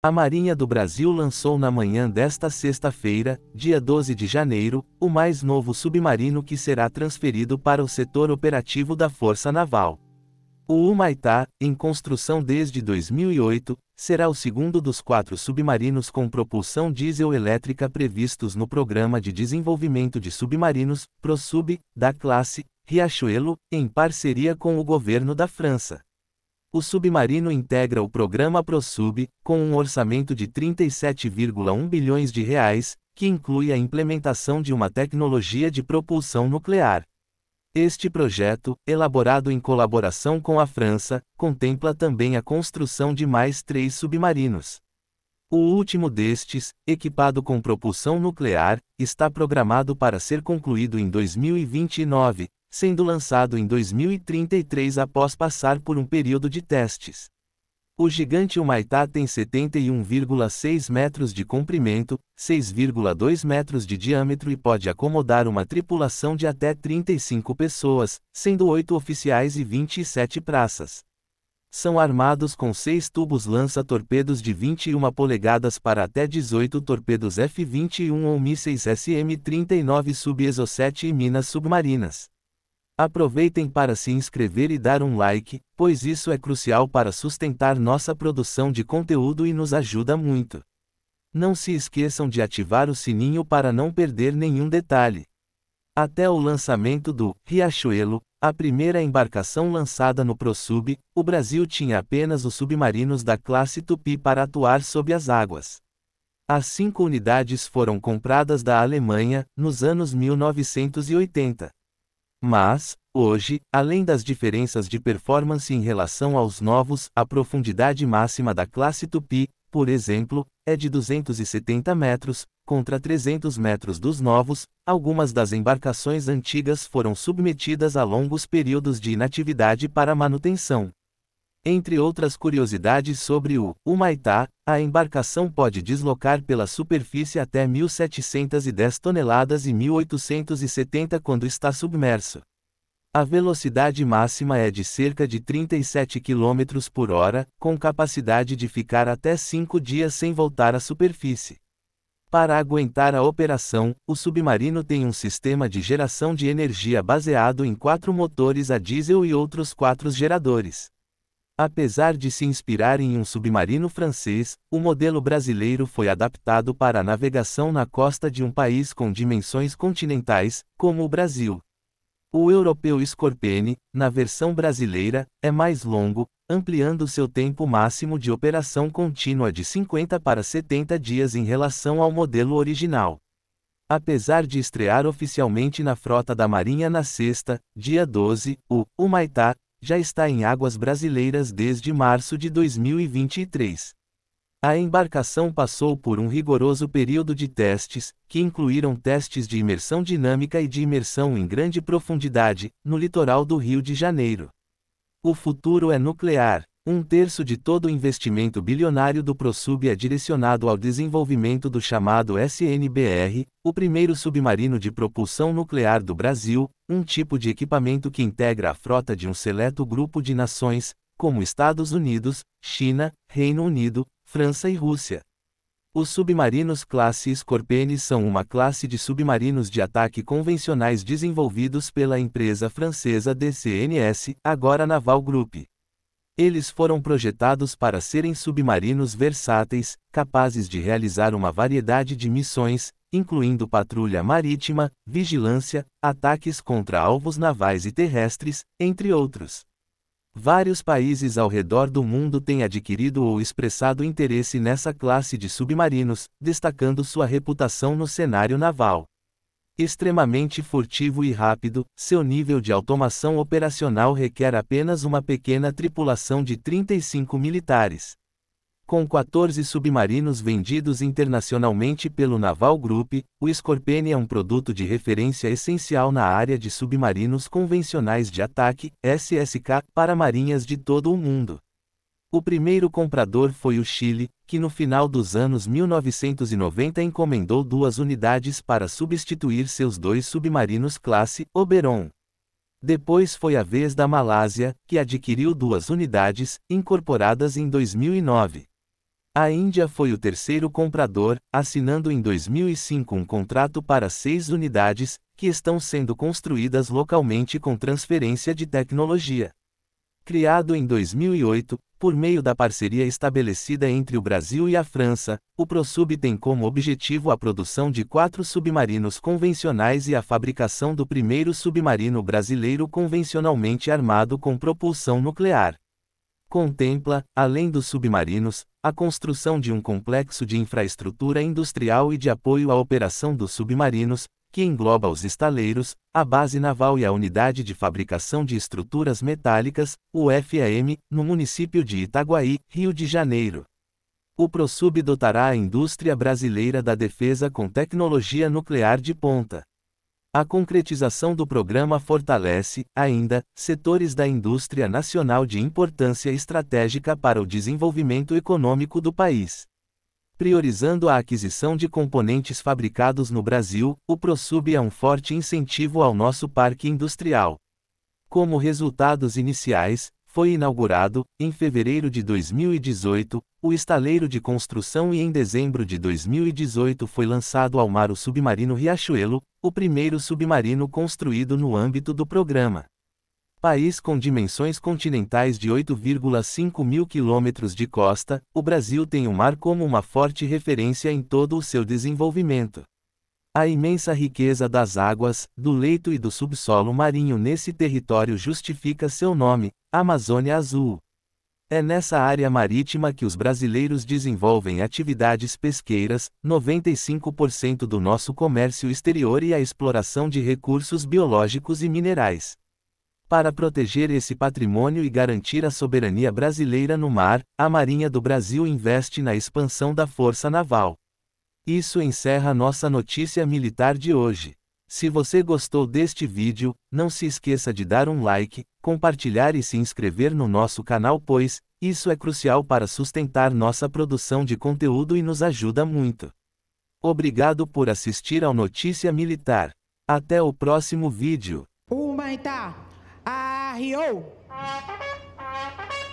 A Marinha do Brasil lançou na manhã desta sexta-feira, dia 12 de janeiro, o mais novo submarino que será transferido para o setor operativo da Força Naval. O Humaitá, em construção desde 2008, será o segundo dos quatro submarinos com propulsão diesel elétrica previstos no Programa de Desenvolvimento de Submarinos, PROSUB, da classe Riachuelo, em parceria com o governo da França. O submarino integra o programa ProSub, com um orçamento de 37,1 bilhões de reais, que inclui a implementação de uma tecnologia de propulsão nuclear. Este projeto, elaborado em colaboração com a França, contempla também a construção de mais três submarinos. O último destes, equipado com propulsão nuclear, está programado para ser concluído em 2029, sendo lançado em 2033 após passar por um período de testes. O gigante Humaitá tem 71,6 metros de comprimento, 6,2 metros de diâmetro e pode acomodar uma tripulação de até 35 pessoas, sendo 8 oficiais e 27 praças. São armados com seis tubos lança-torpedos de 21 polegadas para até 18 torpedos F-21 ou mísseis SM-39 sub-ESO-7 e minas submarinas. Aproveitem para se inscrever e dar um like, pois isso é crucial para sustentar nossa produção de conteúdo e nos ajuda muito. Não se esqueçam de ativar o sininho para não perder nenhum detalhe. Até o lançamento do Riachuelo, a primeira embarcação lançada no ProSub, o Brasil tinha apenas os submarinos da classe Tupi para atuar sob as águas. As cinco unidades foram compradas da Alemanha, nos anos 1980. Mas, hoje, além das diferenças de performance em relação aos novos, a profundidade máxima da classe Tupi, por exemplo, é de 270 metros, contra 300 metros dos novos, algumas das embarcações antigas foram submetidas a longos períodos de inatividade para manutenção. Entre outras curiosidades sobre o Humaitá, a embarcação pode deslocar pela superfície até 1710 toneladas e 1870 quando está submerso. A velocidade máxima é de cerca de 37 km por hora, com capacidade de ficar até 5 dias sem voltar à superfície. Para aguentar a operação, o submarino tem um sistema de geração de energia baseado em quatro motores a diesel e outros quatro geradores. Apesar de se inspirar em um submarino francês, o modelo brasileiro foi adaptado para a navegação na costa de um país com dimensões continentais, como o Brasil. O europeu Scorpene, na versão brasileira, é mais longo, ampliando seu tempo máximo de operação contínua de 50 para 70 dias em relação ao modelo original. Apesar de estrear oficialmente na frota da Marinha na sexta, dia 12, o Humaitá já está em águas brasileiras desde março de 2023. A embarcação passou por um rigoroso período de testes, que incluíram testes de imersão dinâmica e de imersão em grande profundidade, no litoral do Rio de Janeiro. O futuro é nuclear. Um terço de todo o investimento bilionário do ProSub é direcionado ao desenvolvimento do chamado SNBR, o primeiro submarino de propulsão nuclear do Brasil, um tipo de equipamento que integra a frota de um seleto grupo de nações, como Estados Unidos, China, Reino Unido, França e Rússia. Os submarinos classe Scorpene são uma classe de submarinos de ataque convencionais desenvolvidos pela empresa francesa DCNS, agora Naval Group. Eles foram projetados para serem submarinos versáteis, capazes de realizar uma variedade de missões, incluindo patrulha marítima, vigilância, ataques contra alvos navais e terrestres, entre outros. Vários países ao redor do mundo têm adquirido ou expressado interesse nessa classe de submarinos, destacando sua reputação no cenário naval. Extremamente furtivo e rápido, seu nível de automação operacional requer apenas uma pequena tripulação de 35 militares. Com 14 submarinos vendidos internacionalmente pelo Naval Group, o Scorpion é um produto de referência essencial na área de submarinos convencionais de ataque, SSK, para marinhas de todo o mundo. O primeiro comprador foi o Chile, que no final dos anos 1990 encomendou duas unidades para substituir seus dois submarinos classe Oberon. Depois foi a vez da Malásia, que adquiriu duas unidades, incorporadas em 2009. A Índia foi o terceiro comprador, assinando em 2005 um contrato para seis unidades, que estão sendo construídas localmente com transferência de tecnologia. Criado em 2008, por meio da parceria estabelecida entre o Brasil e a França, o ProSub tem como objetivo a produção de quatro submarinos convencionais e a fabricação do primeiro submarino brasileiro convencionalmente armado com propulsão nuclear. Contempla, além dos submarinos, a construção de um complexo de infraestrutura industrial e de apoio à operação dos submarinos, que engloba os estaleiros, a base naval e a unidade de fabricação de estruturas metálicas, o FAM, no município de Itaguaí, Rio de Janeiro. O PROSUB dotará a indústria brasileira da defesa com tecnologia nuclear de ponta. A concretização do programa fortalece, ainda, setores da indústria nacional de importância estratégica para o desenvolvimento econômico do país. Priorizando a aquisição de componentes fabricados no Brasil, o ProSub é um forte incentivo ao nosso parque industrial. Como resultados iniciais, foi inaugurado, em fevereiro de 2018, o estaleiro de construção e em dezembro de 2018 foi lançado ao mar o submarino Riachuelo, o primeiro submarino construído no âmbito do programa. País com dimensões continentais de 8,5 mil quilômetros de costa, o Brasil tem o mar como uma forte referência em todo o seu desenvolvimento. A imensa riqueza das águas, do leito e do subsolo marinho nesse território justifica seu nome, Amazônia Azul. É nessa área marítima que os brasileiros desenvolvem atividades pesqueiras, 95% do nosso comércio exterior e a exploração de recursos biológicos e minerais. Para proteger esse patrimônio e garantir a soberania brasileira no mar, a Marinha do Brasil investe na expansão da Força Naval. Isso encerra nossa notícia militar de hoje. Se você gostou deste vídeo, não se esqueça de dar um like, compartilhar e se inscrever no nosso canal pois, isso é crucial para sustentar nossa produção de conteúdo e nos ajuda muito. Obrigado por assistir ao Notícia Militar. Até o próximo vídeo. Humaitá! Arriou! Ah,